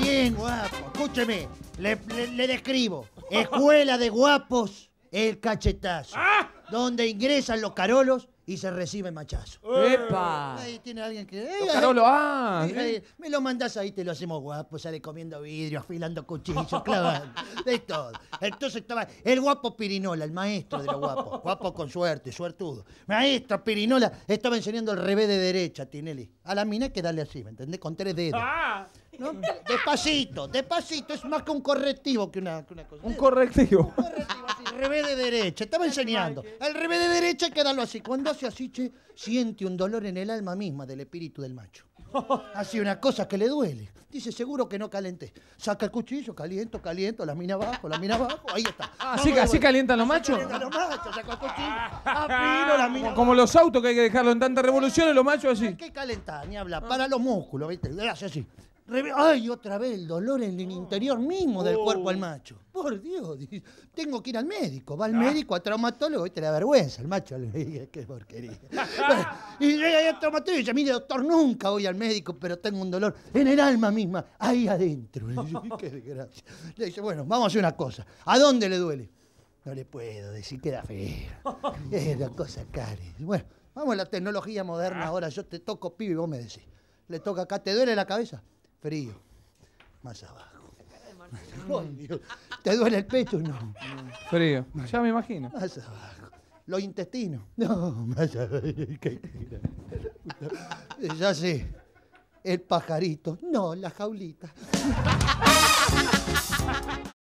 Bien, guapo. Escúcheme, le, describo. Escuela de guapos, el cachetazo. Ah donde ingresan los carolos y se recibe machazo. Eh. ¡Epa! Ahí tiene alguien que. Eh, carolo, ah, me lo mandás ahí, te lo hacemos guapo. Sale comiendo vidrio, afilando cuchillos, clavando. De todo. Entonces estaba el guapo Pirinola, el maestro de los guapos. Guapo con suerte, suertudo. Maestro Pirinola estaba enseñando el revés de derecha, Tinelli. A la mina hay que darle así, ¿me entendés? Con tres dedos. Ah. Despacito, despacito. Es más que un correctivo que una, cosa. Un correctivo al revés de derecha. Estaba enseñando. Al revés de derecha hay que así. Cuando hace así, che, siente un dolor en el alma misma del espíritu del macho. Hace una cosa que le duele. Dice, seguro que no calenté. Saca el cuchillo, caliento, caliento, las mina abajo, la mina abajo. Ahí está. así, ah, que así calientan los machos. los machos, saca cuchillo. la mina. Como, los autos que hay que dejarlo en tantas revoluciones, los machos así. Hay que calentar, ni habla. Ah. Para los músculos, ¿viste? hace así. Ay, otra vez el dolor en el interior mismo del uh. cuerpo al macho por Dios, tengo que ir al médico. Va al ah. médico, a traumatólogo, y te la vergüenza, el macho. Qué porquería. y llega al traumatólogo y dice, mire, doctor, nunca voy al médico, pero tengo un dolor en el alma misma, ahí adentro. Qué desgracia. Le dice, bueno, vamos a hacer una cosa. ¿A dónde le duele? No le puedo decir, queda feo. Es la cosa cara. Bueno, vamos a la tecnología moderna ah. ahora. Yo te toco, pibe, y vos me decís. Le toca acá, ¿te duele la cabeza? Frío. Más abajo. ¿Te duele el pecho? No. Frío. Ya me imagino. Más abajo. Los intestinos. No, más ya sé. El pajarito. No, la jaulita.